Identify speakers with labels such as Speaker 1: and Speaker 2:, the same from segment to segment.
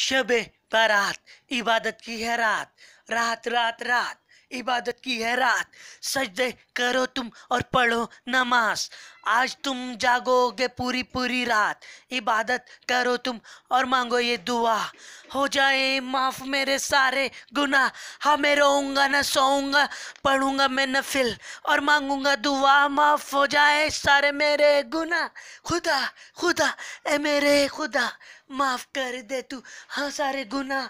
Speaker 1: शब बारात इबादत की है रात रात रात रात इबादत की है रात सजदे करो तुम और पढ़ो नमाज आज तुम जागोगे पूरी पूरी रात इबादत करो तुम और मांगो ये दुआ हो जाए माफ़ मेरे सारे गुनाह हाँ मैं रोऊंगा ना सोऊंगा पढ़ूंगा मैं नफिल और मांगूंगा दुआ माफ़ हो जाए सारे मेरे गुनाह खुदा खुदा ए मेरे खुदा माफ कर दे तू हाँ सारे गुना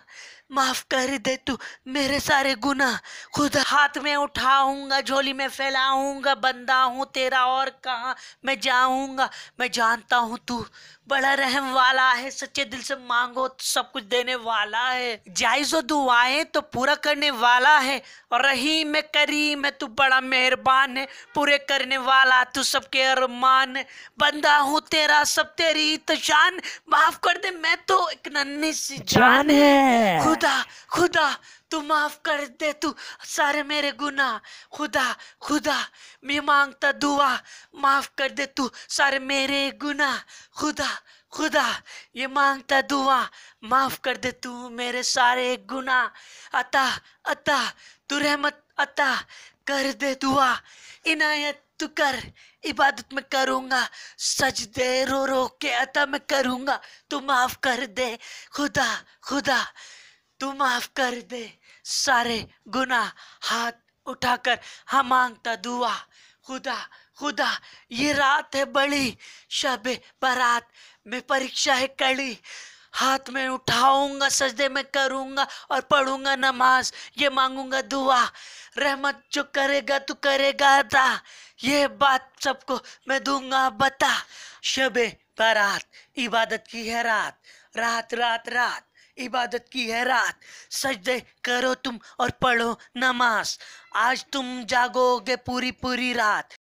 Speaker 1: माफ कर दे तू मेरे सारे गुना खुद हाथ में उठाऊंगा झोली में फैलाऊंगा बंदा हूँ तेरा और कहा मैं जाऊंगा मैं जानता हूँ तू बड़ा रहम वाला है सच्चे दिल से मांगो तो सब कुछ देने वाला है जायजो दुआएं तो पूरा करने वाला है और रहीम मैं करीम है तू बड़ा मेहरबान है पूरे करने वाला तू सबके अरमान बंदा हूँ तेरा सब तेरी तो जान माफ कर दे मैं तो एक नन्ही सी जान, जान है खुद खुदा खुदा तू माफ कर दे तू सारे मेरे गुना खुदा खुदा मैं मांगता दुआ माफ कर दे तू सारे मेरे गुना खुदा खुदा ये मांगता दुआ माफ कर दे तू मेरे सारे गुना अता अता तू रहमत अता कर दे दुआ इनायत तू कर इबादत में करूँगा सजदे रो रो के अता मैं करूँगा तू माफ़ कर दे खुदा खुदा तू माफ कर दे सारे गुना हाथ उठाकर हम हाँ, मांगता दुआ खुदा खुदा ये रात है बड़ी शब बारात में परीक्षा है कड़ी हाथ में उठाऊंगा सजदे में करूंगा और पढ़ूंगा नमाज ये मांगूंगा दुआ रहमत जो करेगा तू करेगा अदा ये बात सबको मैं दूंगा बता शब बारात इबादत की है रात रात रात रात इबादत की है रात सजदे करो तुम और पढ़ो नमाज आज तुम जागोगे पूरी पूरी रात